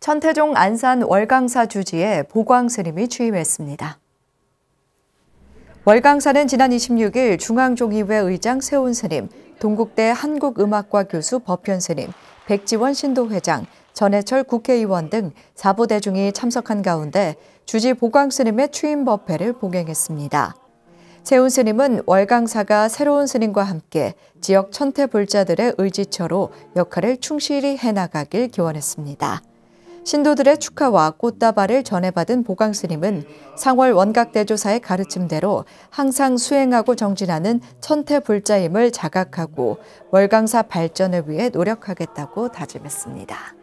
천태종 안산 월강사 주지에 보광스님이 취임했습니다. 월강사는 지난 26일 중앙종의회 의장 세훈 스님, 동국대 한국음악과 교수 법현 스님, 백지원 신도회장, 전해철 국회의원 등 사부대중이 참석한 가운데 주지 보광 스님의 취임 법회를 봉행했습니다. 세훈 스님은 월강사가 새로운 스님과 함께 지역 천태불자들의 의지처로 역할을 충실히 해나가길 기원했습니다. 신도들의 축하와 꽃다발을 전해받은 보강 스님은 상월 원각대조사의 가르침대로 항상 수행하고 정진하는 천태불자임을 자각하고 월강사 발전을 위해 노력하겠다고 다짐했습니다.